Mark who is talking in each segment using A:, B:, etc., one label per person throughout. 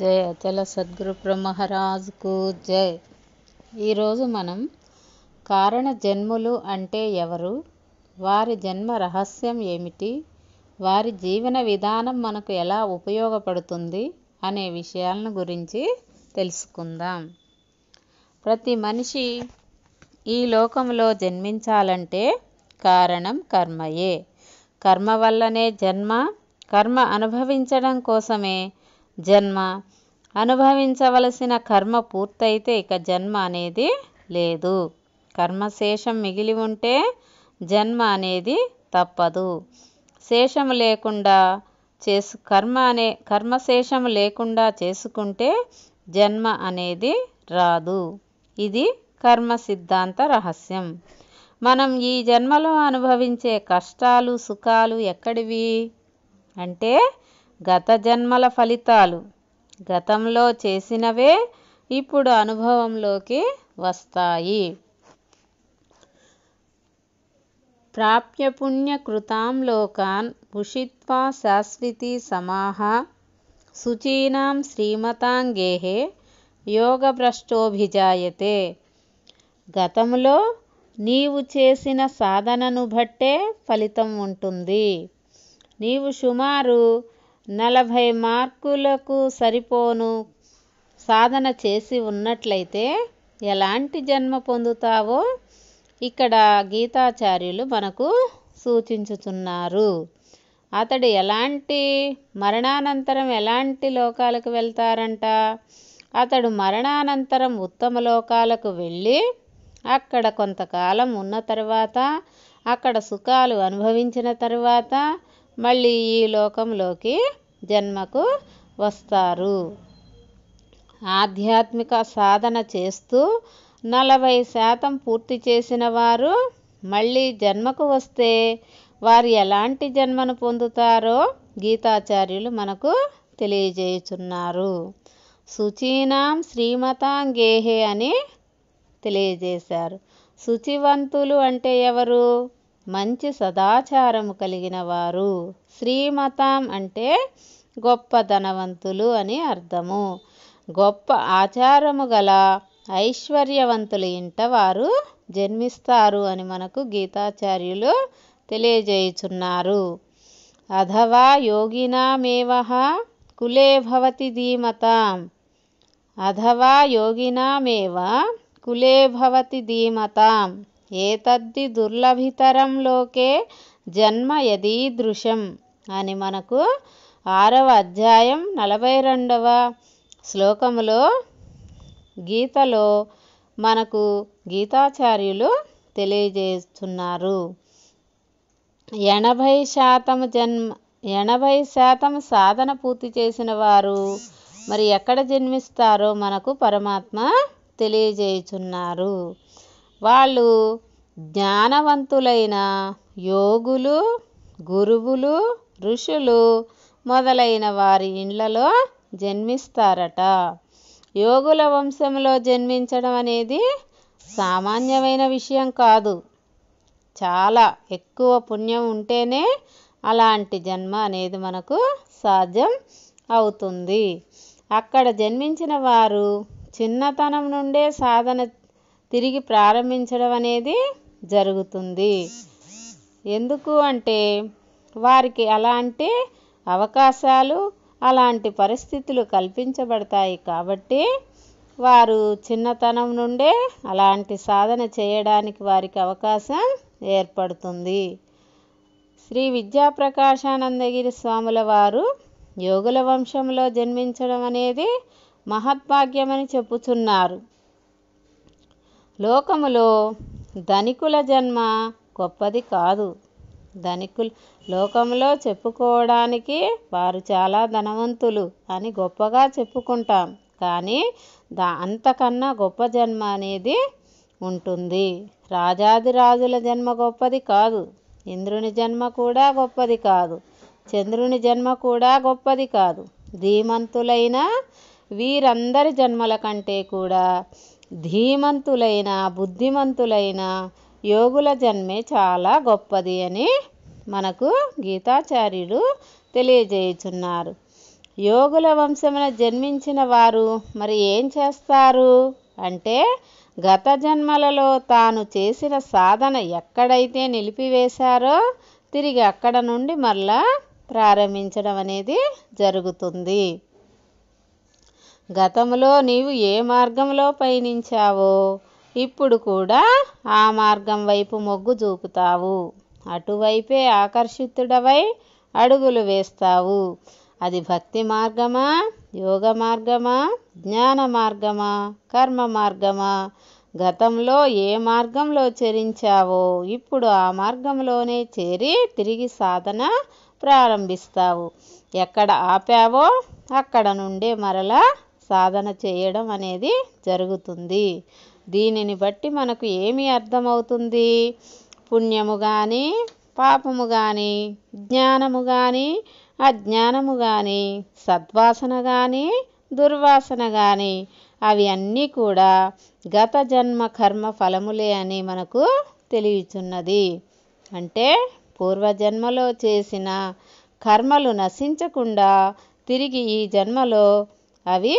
A: జయ అచల సద్గురు బ్రహ్మహరాజుకు జయ్ ఈరోజు మనం కారణ జన్ములు అంటే ఎవరు వారి జన్మ రహస్యం ఏమిటి వారి జీవన విధానం మనకు ఎలా ఉపయోగపడుతుంది అనే విషయాలను గురించి తెలుసుకుందాం ప్రతి మనిషి ఈ లోకంలో జన్మించాలంటే కారణం కర్మయే కర్మ వల్లనే జన్మ కర్మ అనుభవించడం కోసమే జన్మ అనుభవించవలసిన కర్మ పూర్తయితే ఇక జన్మ అనేది లేదు కర్మశేషం మిగిలి ఉంటే జన్మ అనేది తప్పదు శేషం లేకుండా చేసు కర్మ అనే కర్మశేషం లేకుండా చేసుకుంటే జన్మ అనేది రాదు ఇది కర్మ సిద్ధాంత రహస్యం మనం ఈ జన్మలో అనుభవించే కష్టాలు సుఖాలు ఎక్కడివి అంటే గత జన్మల ఫలితాలు గతంలో చేసినవే ఇప్పుడు అనుభవంలోకి వస్తాయి ప్రాప్యపుణ్యకృతాం లోకాన్ ఉషిత్వా శాశ్వతి సమాహ శుచీనాం యోగ యోగభ్రష్టోభిజాయతే గతంలో నీవు చేసిన సాధనను బట్టే ఫలితం ఉంటుంది నీవు సుమారు నలభై మార్కులకు సరిపోను సాధన చేసి ఉన్నట్లయితే ఎలాంటి జన్మ పొందుతావో ఇక్కడ గీతాచార్యులు మనకు సూచించుతున్నారు అతడు ఎలాంటి మరణానంతరం ఎలాంటి లోకాలకు వెళ్తారంట అతడు మరణానంతరం ఉత్తమ లోకాలకు వెళ్ళి అక్కడ కొంతకాలం ఉన్న తర్వాత అక్కడ సుఖాలు అనుభవించిన తర్వాత మళ్ళీ ఈ లోకంలోకి జన్మకు వస్తారు ఆధ్యాత్మిక సాధన చేస్తూ నలభై శాతం పూర్తి చేసిన వారు మళ్ళీ జన్మకు వస్తే వారు ఎలాంటి జన్మను పొందుతారో గీతాచార్యులు మనకు తెలియజేయుచున్నారు శుచీనాం గేహే అని తెలియజేశారు శుచివంతులు అంటే ఎవరు మంచి సదాచారము కలిగిన వారు శ్రీమతం అంటే గొప్ప ధనవంతులు అని అర్థము గొప్ప ఆచారము గల ఐశ్వర్యవంతులు ఇంట వారు జన్మిస్తారు అని మనకు గీతాచార్యులు తెలియజేయుచున్నారు అధవా యోగినామేవ కులే భవతి ధీమతాం అధవా యోగినామేవ కులే భవతి ధీమతాం ఏతద్ది దుర్లభితరం లోకే జన్మ యదీదృశం అని మనకు ఆరవ అధ్యాయం నలభై రెండవ శ్లోకములో గీతలో మనకు గీతాచార్యులు తెలియజేస్తున్నారు ఎనభై శాతం జన్మ ఎనభై శాతం సాధన పూర్తి చేసిన వారు మరి ఎక్కడ జన్మిస్తారో మనకు పరమాత్మ తెలియజేయుచున్నారు వాళ్ళు జ్ఞానవంతులైన యోగులు గురువులు ఋషులు మొదలైన వారి ఇండ్లలో జన్మిస్తారట యోగుల వంశంలో జన్మించడం అనేది సామాన్యమైన విషయం కాదు చాలా ఎక్కువ పుణ్యం ఉంటేనే అలాంటి జన్మ అనేది మనకు సాధ్యం అవుతుంది అక్కడ జన్మించిన వారు చిన్నతనం నుండే సాధన తిరిగి ప్రారంభించడం అనేది జరుగుతుంది ఎందుకు అంటే వారికి అలాంటి అవకాశాలు అలాంటి పరిస్థితులు కల్పించబడతాయి కాబట్టి వారు చిన్నతనం నుండే అలాంటి సాధన చేయడానికి వారికి అవకాశం ఏర్పడుతుంది శ్రీ విద్యాప్రకాశానందగిరి స్వాముల వారు యోగుల వంశంలో జన్మించడం అనేది మహద్భాగ్యమని చెప్పుచున్నారు లోకములో ధనికుల జన్మ గొప్పది కాదు ధనికులు లోకంలో చెప్పుకోవడానికి వారు చాలా ధనవంతులు అని గొప్పగా చెప్పుకుంటాం కానీ దా అంతకన్నా గొప్ప జన్మ అనేది ఉంటుంది రాజాది రాజుల జన్మ గొప్పది కాదు ఇంద్రుని జన్మ కూడా గొప్పది కాదు చంద్రుని జన్మ కూడా గొప్పది కాదు ధీమంతులైన వీరందరి జన్మల కంటే కూడా ధీమంతులైన బుద్ధిమంతులైన యోగుల జన్మే చాలా గొప్పది అని మనకు గీతాచార్యుడు తెలియజేయుచున్నారు యోగుల వంశమున జన్మించిన వారు మరి ఏం చేస్తారు అంటే గత జన్మలలో తాను చేసిన సాధన ఎక్కడైతే నిలిపివేశారో తిరిగి అక్కడ నుండి మరలా ప్రారంభించడం అనేది జరుగుతుంది గతంలో నీవు ఏ మార్గంలో పయనించావో ఇప్పుడు కూడా ఆ మార్గం వైపు మొగ్గు చూపుతావు అటువైపే ఆకర్షితుడవై అడుగులు వేస్తావు అది భక్తి మార్గమా యోగ మార్గమా జ్ఞాన మార్గమా కర్మ మార్గమా గతంలో ఏ మార్గంలో చెరించావో ఇప్పుడు ఆ మార్గంలోనే చేరి తిరిగి సాధన ప్రారంభిస్తావు ఎక్కడ ఆపావో అక్కడ నుండే మరలా సాధన చేయడం అనేది జరుగుతుంది దీనిని బట్టి మనకు ఏమి అర్థమవుతుంది పుణ్యము కానీ పాపము కానీ జ్ఞానము కానీ అజ్ఞానము కానీ సద్వాసన కానీ దుర్వాసన కానీ అవి అన్నీ కూడా గత జన్మ కర్మ ఫలములే అని మనకు తెలియచున్నది అంటే పూర్వజన్మలో చేసిన కర్మలు నశించకుండా తిరిగి ఈ జన్మలో అవి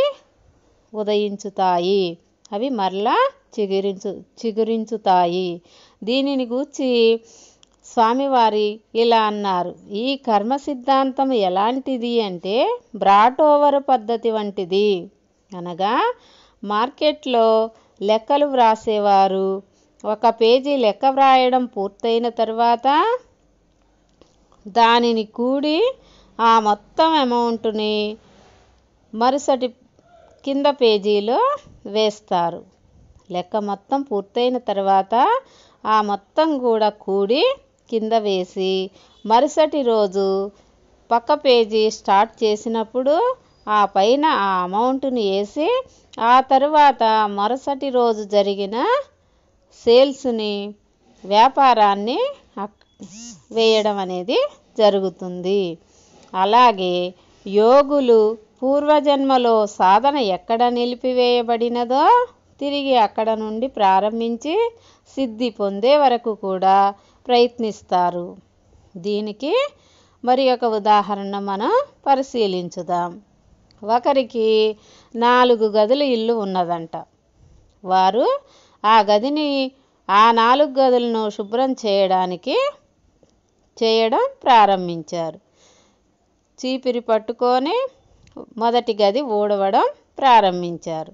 A: ఉదయించుతాయి అవి మరలా చిగురించు చిగురించుతాయి దీనిని గూర్చి స్వామివారి ఇలా అన్నారు ఈ కర్మ సిద్ధాంతం ఎలాంటిది అంటే బ్రాట్ ఓవర్ పద్ధతి వంటిది అనగా మార్కెట్లో లెక్కలు వ్రాసేవారు ఒక పేజీ లెక్క వ్రాయడం పూర్తయిన తర్వాత దానిని కూడి ఆ మొత్తం అమౌంట్ని మరుసటి కింద పేజీలో వేస్తారు లెక్క మొత్తం పూర్తయిన తర్వాత ఆ మొత్తం కూడా కూడి కింద వేసి మరుసటి రోజు పక్క పేజీ స్టార్ట్ చేసినప్పుడు ఆ పైన ఆ అమౌంట్ని వేసి ఆ తర్వాత మరుసటి రోజు జరిగిన సేల్స్ని వ్యాపారాన్ని వేయడం అనేది జరుగుతుంది అలాగే యోగులు పూర్వజన్మలో సాధన ఎక్కడ నిలిపివేయబడినదో తిరిగి అక్కడ నుండి ప్రారంభించి సిద్ధి పొందే వరకు కూడా ప్రయత్నిస్తారు దీనికి మరి ఒక ఉదాహరణ మనం పరిశీలించుదాం ఒకరికి నాలుగు గదుల ఇల్లు ఉన్నదంట వారు ఆ గదిని ఆ నాలుగు గదులను శుభ్రం చేయడానికి చేయడం ప్రారంభించారు చీపిరి పట్టుకొని మొదటి గది ఊడవడం ప్రారంభించారు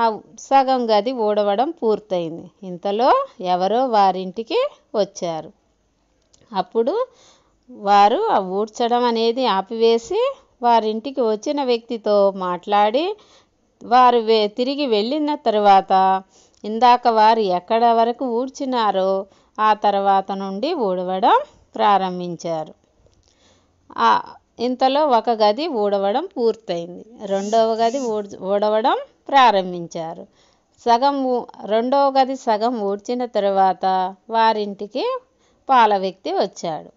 A: ఆ సగం గది ఊడవడం పూర్తయింది ఇంతలో ఎవరో వారింటికి వచ్చారు అప్పుడు వారు ఆ ఊడ్చడం అనేది ఆపివేసి వారింటికి వచ్చిన వ్యక్తితో మాట్లాడి వారు వే తిరిగి వెళ్ళిన తర్వాత ఇందాక వారు ఎక్కడ వరకు ఊడ్చినారో ఆ తర్వాత నుండి ఊడవడం ప్రారంభించారు ఇంతలో ఒక గది ఊడవడం పూర్తయింది రెండవ గది ఊడవడం ప్రారంభించారు సగం రెండవ గది సగం ఊడ్చిన తర్వాత వారింటికి పాల వ్యక్తి వచ్చాడు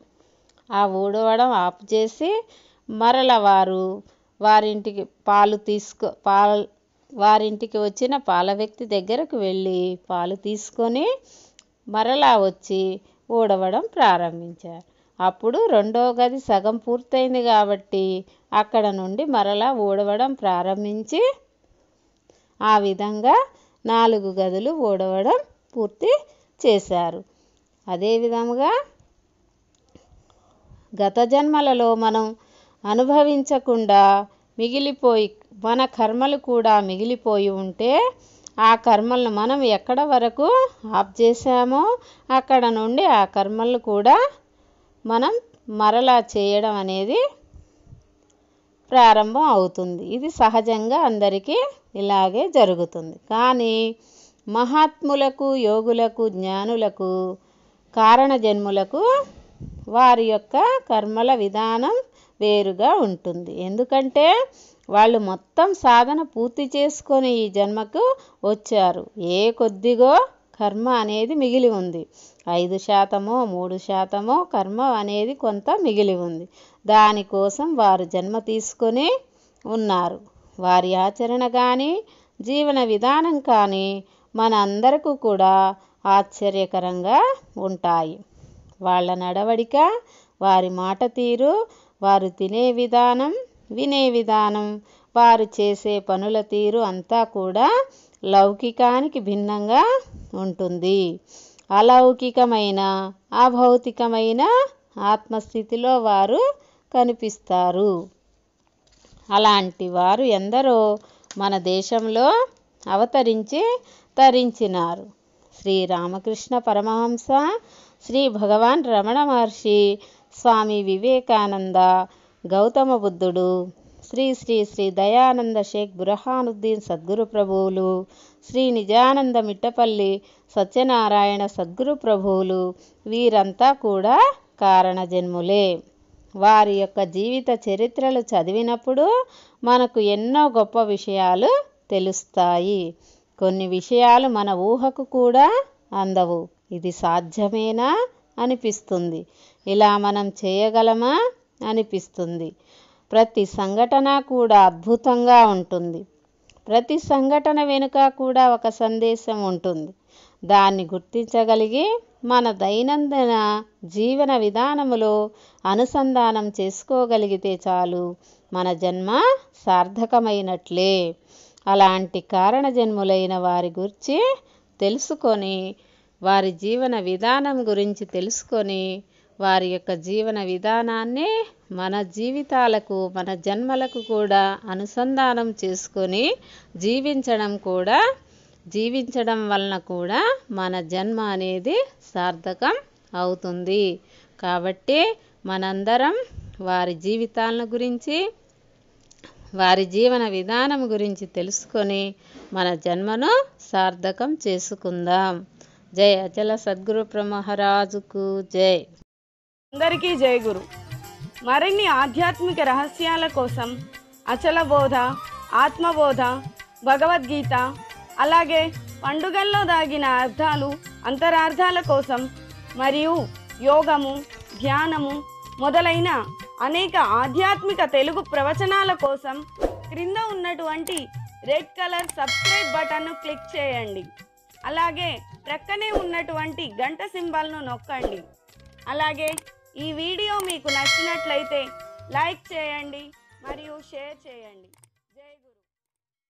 A: ఆ ఊడవడం ఆపు చేసి మరల వారు వారింటికి పాలు తీసుకో పాల వారింటికి వచ్చిన పాల వ్యక్తి దగ్గరకు వెళ్ళి పాలు తీసుకొని మరలా వచ్చి ఊడవడం ప్రారంభించారు అప్పుడు రెండో గది సగం పూర్తయింది కాబట్టి అక్కడ నుండి మరలా ఊడవడం ప్రారంభించి ఆ విధంగా నాలుగు గదులు ఊడవడం పూర్తి చేశారు అదే విధముగా గత జన్మలలో మనం అనుభవించకుండా మిగిలిపోయి మన కర్మలు కూడా మిగిలిపోయి ఉంటే ఆ కర్మలను మనం ఎక్కడ వరకు ఆప్ చేశామో అక్కడ నుండి ఆ కర్మలు కూడా మనం మరలా చేయడం అనేది ప్రారంభం అవుతుంది ఇది సహజంగా అందరికీ ఇలాగే జరుగుతుంది కానీ మహాత్ములకు యోగులకు జ్ఞానులకు కారణ జన్ములకు వారి యొక్క కర్మల విధానం వేరుగా ఉంటుంది ఎందుకంటే వాళ్ళు మొత్తం సాధన పూర్తి చేసుకొని ఈ జన్మకు వచ్చారు ఏ కొద్దిగో కర్మ అనేది మిగిలి ఉంది ఐదు శాతమో మూడు శాతమో కర్మ అనేది కొంత మిగిలి ఉంది దానికోసం వారు జన్మ తీసుకొని ఉన్నారు వారి ఆచరణ కానీ జీవన విధానం కానీ మన అందరికీ కూడా ఆశ్చర్యకరంగా ఉంటాయి వాళ్ళ నడవడిక వారి మాట తీరు వారు తినే విధానం వినే విధానం వారు చేసే పనుల తీరు అంతా కూడా లౌకికానికి భిన్నంగా ఉంటుంది అలౌకికమైన అభౌతికమైన ఆత్మస్థితిలో వారు కనిపిస్తారు అలాంటి వారు ఎందరో మన దేశంలో అవతరించి తరించినారు శ్రీరామకృష్ణ పరమహంస శ్రీ భగవాన్ రమణ మహర్షి స్వామి వివేకానంద గౌతమ బుద్ధుడు శ్రీ శ్రీ శ్రీ దయానంద షేక్ బురహానుద్దీన్ సద్గురు ప్రభువులు శ్రీ నిజానంద మిట్టపల్లి సత్యనారాయణ సద్గురు ప్రభువులు వీరంతా కూడా కారణ జన్ములే వారి యొక్క జీవిత చరిత్రలు చదివినప్పుడు మనకు ఎన్నో గొప్ప విషయాలు తెలుస్తాయి కొన్ని విషయాలు మన ఊహకు కూడా అందవు ఇది సాధ్యమేనా అనిపిస్తుంది ఇలా మనం చేయగలమా అనిపిస్తుంది ప్రతి సంఘటన కూడా అద్భుతంగా ఉంటుంది ప్రతి సంఘటన వెనుక కూడా ఒక సందేశం ఉంటుంది దాన్ని గుర్తించగలిగి మన దైనందిన జీవన విధానములో అనుసంధానం చేసుకోగలిగితే చాలు మన జన్మ సార్థకమైనట్లే అలాంటి కారణ జన్ములైన వారి గురించి తెలుసుకొని వారి జీవన విధానం గురించి తెలుసుకొని వారి యొక్క జీవన విధానాన్నే మన జీవితాలకు మన జన్మలకు కూడా అనుసంధానం చేసుకొని జీవించడం కూడా జీవించడం వలన కూడా మన జన్మ అనేది సార్థకం అవుతుంది కాబట్టి మనందరం వారి జీవితాలను గురించి వారి జీవన విధానం గురించి తెలుసుకొని మన జన్మను సార్థకం చేసుకుందాం జై అచల సద్గురు ప్రమహారాజుకు జై అందరికీ జయగురు మరిన్ని ఆధ్యాత్మిక రహస్యాల కోసం అచలబోధ ఆత్మబోధ భగవద్గీత అలాగే పండుగల్లో దాగిన అర్థాలు అంతరార్థాల కోసం మరియు యోగము ధ్యానము మొదలైన అనేక ఆధ్యాత్మిక తెలుగు ప్రవచనాల కోసం క్రింద ఉన్నటువంటి రెడ్ కలర్ సబ్స్క్రైబ్ బటన్ను క్లిక్ చేయండి అలాగే ప్రక్కనే ఉన్నటువంటి గంట సింబల్ను నొక్కండి అలాగే ఈ వీడియో మీకు నచ్చినట్లయితే లైక్ చేయండి మరియు షేర్ చేయండి